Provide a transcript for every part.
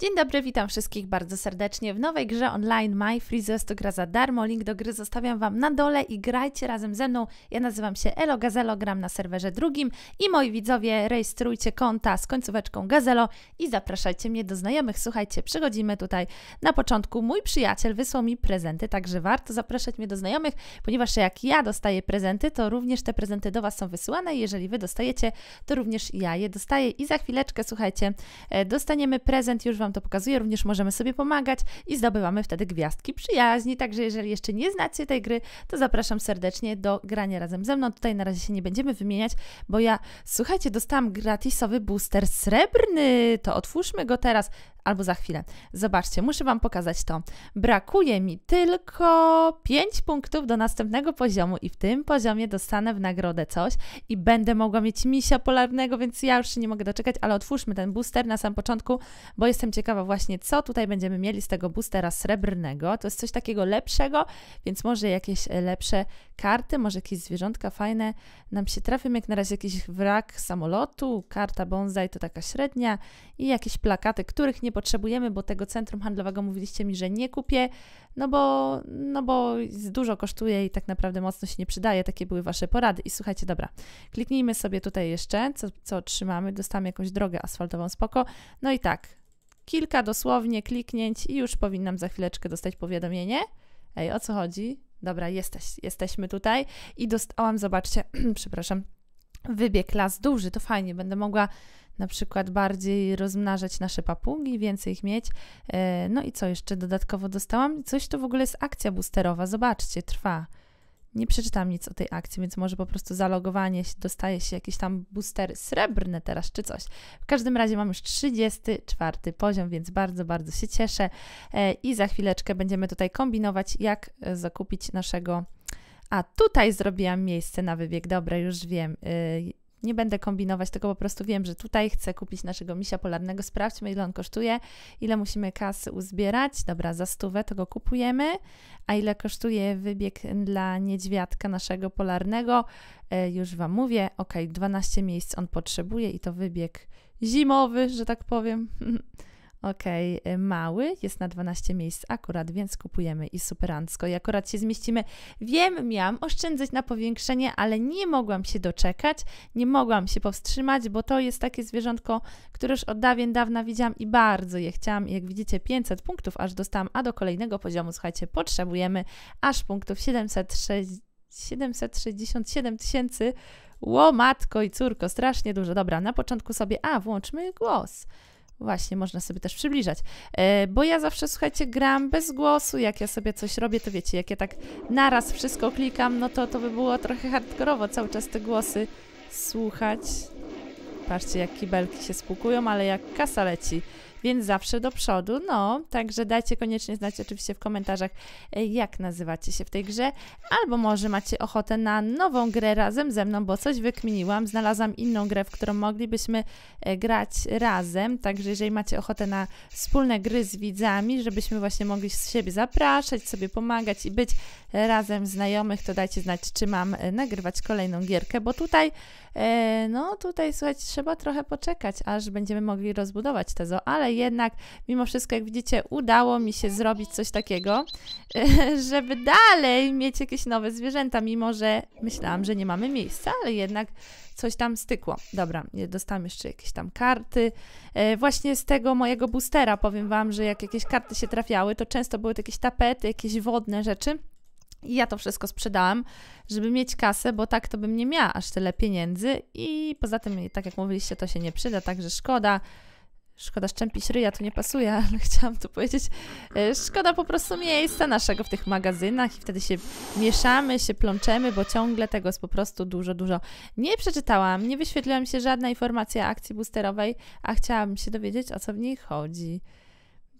Dzień dobry, witam wszystkich bardzo serdecznie w nowej grze online My Freezes to gra za darmo. Link do gry zostawiam Wam na dole i grajcie razem ze mną. Ja nazywam się Elo Gazelo, gram na serwerze drugim i moi widzowie rejestrujcie konta z końcóweczką Gazelo i zapraszajcie mnie do znajomych. Słuchajcie, przychodzimy tutaj na początku. Mój przyjaciel wysłał mi prezenty, także warto zapraszać mnie do znajomych, ponieważ jak ja dostaję prezenty, to również te prezenty do Was są wysyłane. Jeżeli Wy dostajecie, to również ja je dostaję i za chwileczkę, słuchajcie, e, dostaniemy prezent, już Wam Wam to pokazuje również możemy sobie pomagać i zdobywamy wtedy gwiazdki przyjaźni. Także jeżeli jeszcze nie znacie tej gry, to zapraszam serdecznie do grania razem ze mną. Tutaj na razie się nie będziemy wymieniać, bo ja, słuchajcie, dostałam gratisowy booster srebrny. To otwórzmy go teraz albo za chwilę. Zobaczcie, muszę Wam pokazać to. Brakuje mi tylko 5 punktów do następnego poziomu i w tym poziomie dostanę w nagrodę coś i będę mogła mieć misia polarnego, więc ja już się nie mogę doczekać, ale otwórzmy ten booster na sam początku, bo jestem ciekawa właśnie, co tutaj będziemy mieli z tego boostera srebrnego. To jest coś takiego lepszego, więc może jakieś e, lepsze karty, może jakieś zwierzątka fajne nam się trafią, jak na razie jakiś wrak samolotu, karta bonsai to taka średnia i jakieś plakaty, których nie potrzebujemy, bo tego centrum handlowego mówiliście mi, że nie kupię, no bo, no bo dużo kosztuje i tak naprawdę mocno się nie przydaje. Takie były Wasze porady. I słuchajcie, dobra, kliknijmy sobie tutaj jeszcze, co, co otrzymamy. Dostamy jakąś drogę asfaltową, spoko. No i tak, kilka dosłownie kliknięć i już powinnam za chwileczkę dostać powiadomienie. Ej, o co chodzi? Dobra, jesteś, jesteśmy tutaj i dostałam, zobaczcie, przepraszam, wybieg las duży, to fajnie, będę mogła na przykład bardziej rozmnażać nasze papugi, więcej ich mieć. E, no i co jeszcze dodatkowo dostałam? Coś to w ogóle jest akcja boosterowa, zobaczcie, trwa. Nie przeczytam nic o tej akcji, więc może po prostu zalogowanie dostaje się jakieś tam boostery srebrne teraz czy coś. W każdym razie mam już 34 poziom, więc bardzo, bardzo się cieszę. E, I za chwileczkę będziemy tutaj kombinować, jak e, zakupić naszego. A tutaj zrobiłam miejsce na wybieg. Dobra, już wiem. Nie będę kombinować, tylko po prostu wiem, że tutaj chcę kupić naszego misia polarnego. Sprawdźmy, ile on kosztuje, ile musimy kasy uzbierać. Dobra, za stówę to go kupujemy. A ile kosztuje wybieg dla niedźwiadka naszego polarnego? E, już Wam mówię. Ok, 12 miejsc on potrzebuje i to wybieg zimowy, że tak powiem. ok, mały, jest na 12 miejsc akurat, więc kupujemy i superancko. I akurat się zmieścimy. Wiem, miałam oszczędzać na powiększenie, ale nie mogłam się doczekać, nie mogłam się powstrzymać, bo to jest takie zwierzątko, które już od dawien dawna widziałam i bardzo je chciałam. Jak widzicie, 500 punktów aż dostałam, a do kolejnego poziomu, słuchajcie, potrzebujemy aż punktów 767 tysięcy. Ło, matko i córko, strasznie dużo. Dobra, na początku sobie, a, włączmy głos. Właśnie, można sobie też przybliżać. E, bo ja zawsze, słuchajcie, gram bez głosu. Jak ja sobie coś robię, to wiecie, jak ja tak naraz wszystko klikam, no to to by było trochę hardkorowo cały czas te głosy słuchać. Patrzcie, jak kibelki się spłukują, ale jak kasa leci więc zawsze do przodu. No, także dajcie koniecznie znać oczywiście w komentarzach, e, jak nazywacie się w tej grze, albo może macie ochotę na nową grę razem ze mną, bo coś wykminiłam, znalazłam inną grę, w którą moglibyśmy e, grać razem, także jeżeli macie ochotę na wspólne gry z widzami, żebyśmy właśnie mogli z siebie zapraszać, sobie pomagać i być razem znajomych, to dajcie znać, czy mam e, nagrywać kolejną gierkę, bo tutaj, no tutaj słuchajcie, trzeba trochę poczekać, aż będziemy mogli rozbudować te ale ale jednak mimo wszystko, jak widzicie, udało mi się zrobić coś takiego, żeby dalej mieć jakieś nowe zwierzęta, mimo że myślałam, że nie mamy miejsca, ale jednak coś tam stykło. Dobra, dostałam jeszcze jakieś tam karty. E, właśnie z tego mojego boostera powiem Wam, że jak jakieś karty się trafiały, to często były to jakieś tapety, jakieś wodne rzeczy. I ja to wszystko sprzedałam, żeby mieć kasę, bo tak to bym nie miała aż tyle pieniędzy. I poza tym, tak jak mówiliście, to się nie przyda, także szkoda. Szkoda szczępić ryja, to nie pasuje, ale chciałam tu powiedzieć. E, szkoda po prostu miejsca naszego w tych magazynach i wtedy się mieszamy, się plączemy, bo ciągle tego jest po prostu dużo, dużo. Nie przeczytałam, nie wyświetliła mi się żadna informacja akcji boosterowej, a chciałabym się dowiedzieć, o co w niej chodzi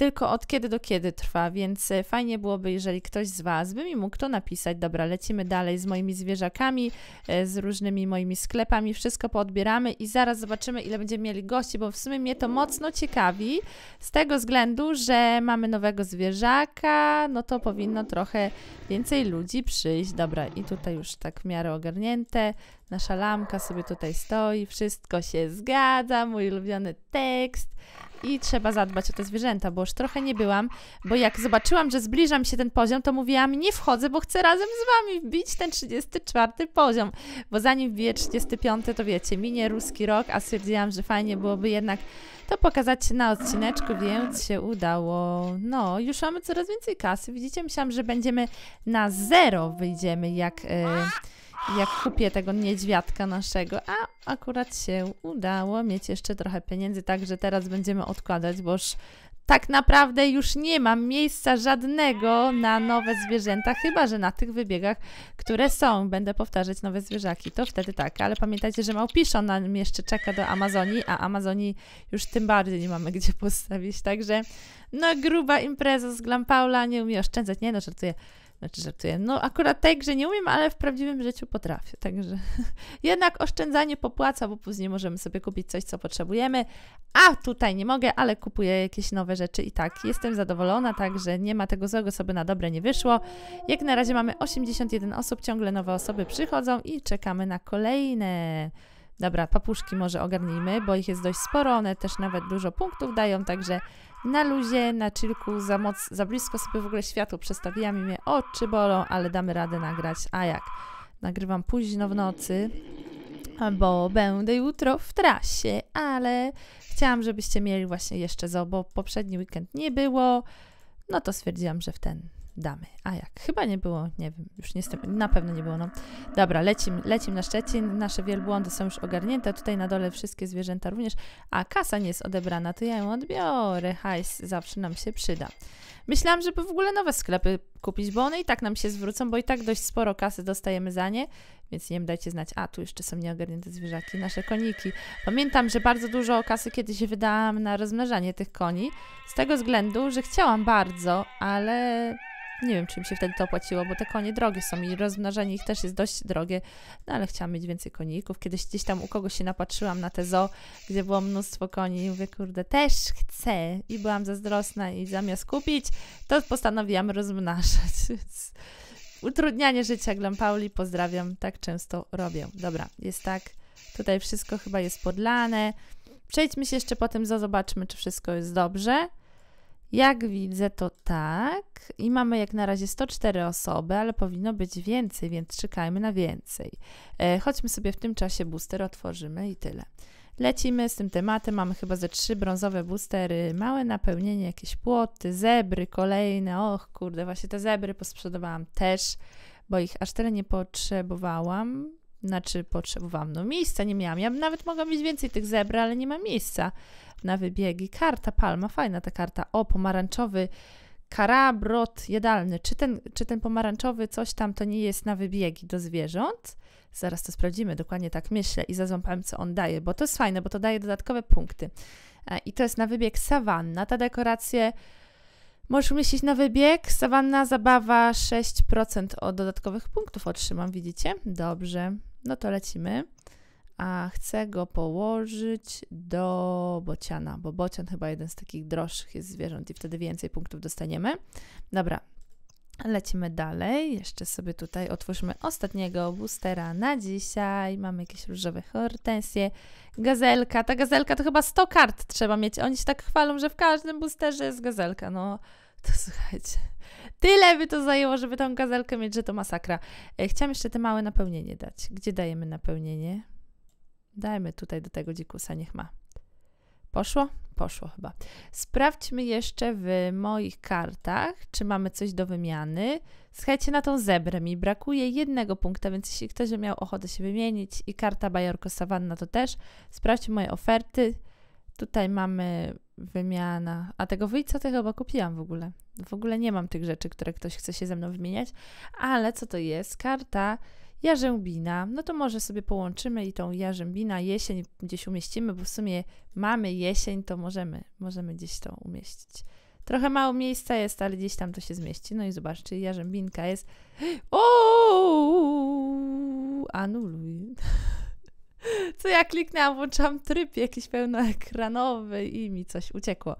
tylko od kiedy do kiedy trwa, więc e, fajnie byłoby, jeżeli ktoś z Was by mi mógł to napisać. Dobra, lecimy dalej z moimi zwierzakami, e, z różnymi moimi sklepami, wszystko poodbieramy i zaraz zobaczymy, ile będziemy mieli gości, bo w sumie mnie to mocno ciekawi, z tego względu, że mamy nowego zwierzaka, no to powinno trochę więcej ludzi przyjść. Dobra, i tutaj już tak w miarę ogarnięte, nasza lamka sobie tutaj stoi, wszystko się zgadza, mój ulubiony tekst i trzeba zadbać o te zwierzęta, bo już trochę nie byłam, bo jak zobaczyłam, że zbliżam się ten poziom, to mówiłam, nie wchodzę, bo chcę razem z wami wbić ten 34 poziom, bo zanim wbiję 35, to wiecie, minie ruski rok, a stwierdziłam, że fajnie byłoby jednak to pokazać na odcineczku, więc się udało. No, już mamy coraz więcej kasy, widzicie, myślałam, że będziemy na zero wyjdziemy, jak... Yy, jak kupię tego niedźwiadka naszego, a akurat się udało mieć jeszcze trochę pieniędzy, także teraz będziemy odkładać, boż tak naprawdę już nie mam miejsca żadnego na nowe zwierzęta, chyba że na tych wybiegach, które są. Będę powtarzać nowe zwierzaki, to wtedy tak, ale pamiętajcie, że małpiszo nam jeszcze czeka do Amazonii, a Amazonii już tym bardziej nie mamy gdzie postawić, także no gruba impreza z Glampaula, nie umie oszczędzać, nie no, żartuję. Znaczy żartuję. No akurat tej grze nie umiem, ale w prawdziwym życiu potrafię. Także jednak oszczędzanie popłaca, bo później możemy sobie kupić coś, co potrzebujemy. A tutaj nie mogę, ale kupuję jakieś nowe rzeczy i tak jestem zadowolona, także nie ma tego złego, co by na dobre nie wyszło. Jak na razie mamy 81 osób, ciągle nowe osoby przychodzą i czekamy na kolejne. Dobra, papuszki może ogarnijmy, bo ich jest dość sporo, one też nawet dużo punktów dają, także na luzie, na chillku, za, moc, za blisko sobie w ogóle światło przestawiłam i mnie oczy bolą, ale damy radę nagrać, a jak? Nagrywam późno w nocy, bo będę jutro w trasie, ale chciałam, żebyście mieli właśnie jeszcze zo, bo poprzedni weekend nie było, no to stwierdziłam, że w ten damy. A jak? Chyba nie było, nie wiem, już nie jestem, na pewno nie było. No. Dobra, lecim, lecim na Szczecin. Nasze wielbłądy są już ogarnięte. Tutaj na dole wszystkie zwierzęta również. A kasa nie jest odebrana, to ja ją odbiorę. Hajs zawsze nam się przyda. Myślałam, żeby w ogóle nowe sklepy kupić, bo one i tak nam się zwrócą, bo i tak dość sporo kasy dostajemy za nie, więc nie wiem, dajcie znać. A, tu jeszcze są nieogarnięte zwierzaki, nasze koniki. Pamiętam, że bardzo dużo kasy kiedyś wydałam na rozmnażanie tych koni, z tego względu, że chciałam bardzo, ale nie wiem, czy mi się wtedy to opłaciło, bo te konie drogie są i rozmnażanie ich też jest dość drogie, no ale chciałam mieć więcej koników. Kiedyś gdzieś tam u kogoś się napatrzyłam na te zoo, gdzie było mnóstwo koni i mówię, kurde, też chcę i byłam zazdrosna i zamiast kupić, to postanowiłam rozmnażać. Utrudnianie życia Glampauli, pozdrawiam, tak często robię. Dobra, jest tak, tutaj wszystko chyba jest podlane. Przejdźmy się jeszcze po tym zoo, zobaczmy, czy wszystko jest dobrze. Jak widzę, to tak. I mamy jak na razie 104 osoby, ale powinno być więcej, więc czekajmy na więcej. E, chodźmy sobie w tym czasie booster, otworzymy i tyle. Lecimy z tym tematem. Mamy chyba ze trzy brązowe boostery, małe napełnienie, jakieś płoty, zebry kolejne. Och, kurde, właśnie te zebry posprzedawałam też, bo ich aż tyle nie potrzebowałam. Znaczy, potrzebowałam, no miejsca nie miałam. Ja nawet mogłam mieć więcej tych zebr, ale nie ma miejsca na wybiegi. Karta Palma, fajna ta karta. O, pomarańczowy karabrot jadalny. Czy ten, czy ten pomarańczowy coś tam to nie jest na wybiegi do zwierząt? Zaraz to sprawdzimy, dokładnie tak myślę i zazłapałem, co on daje, bo to jest fajne, bo to daje dodatkowe punkty. E, I to jest na wybieg sawanna. Ta dekoracja Możesz umieścić na wybieg. Sawanna zabawa 6% od dodatkowych punktów otrzymam, widzicie? Dobrze, no to lecimy a chcę go położyć do bociana, bo bocian chyba jeden z takich droższych jest zwierząt i wtedy więcej punktów dostaniemy. Dobra, lecimy dalej. Jeszcze sobie tutaj otwórzmy ostatniego boostera na dzisiaj. Mamy jakieś różowe hortensje, gazelka. Ta gazelka to chyba 100 kart trzeba mieć. Oni się tak chwalą, że w każdym boosterze jest gazelka. No, to słuchajcie, tyle by to zajęło, żeby tą gazelkę mieć, że to masakra. E, chciałam jeszcze te małe napełnienie dać. Gdzie dajemy napełnienie? Dajmy tutaj do tego dzikusa, niech ma. Poszło? Poszło chyba. Sprawdźmy jeszcze w moich kartach, czy mamy coś do wymiany. Słuchajcie, na tą zebrę mi brakuje jednego punkta, więc jeśli ktoś by miał ochotę się wymienić i karta Bajorko Savanna to też, sprawdźmy moje oferty. Tutaj mamy wymiana. A tego wyjca to chyba kupiłam w ogóle. W ogóle nie mam tych rzeczy, które ktoś chce się ze mną wymieniać, ale co to jest? Karta jarzębina, no to może sobie połączymy i tą jarzębina, jesień gdzieś umieścimy, bo w sumie mamy jesień, to możemy, możemy gdzieś to umieścić. Trochę mało miejsca jest, ale gdzieś tam to się zmieści. No i zobaczcie, jarzębinka jest. O! Anuluj. Co ja kliknęłam, włączam tryb jakiś pełnoekranowy i mi coś uciekło.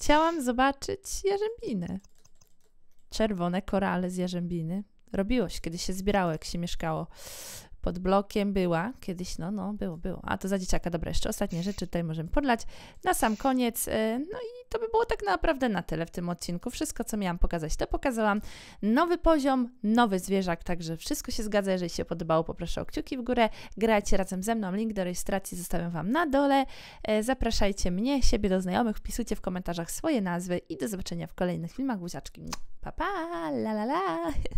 Chciałam zobaczyć jarzębinę. Czerwone korale z jarzębiny robiło się, się zbierało, jak się mieszkało pod blokiem była kiedyś, no, no, było, było. A to za dzieciaka, dobra, jeszcze ostatnie rzeczy tutaj możemy podlać. Na sam koniec, y, no i to by było tak naprawdę na tyle w tym odcinku. Wszystko, co miałam pokazać, to pokazałam. Nowy poziom, nowy zwierzak, także wszystko się zgadza. Jeżeli się podobało, poproszę o kciuki w górę. Grajcie razem ze mną, link do rejestracji zostawiam Wam na dole. Y, zapraszajcie mnie, siebie do znajomych, wpisujcie w komentarzach swoje nazwy i do zobaczenia w kolejnych filmach. Buziaczki, pa, pa, la, la, la.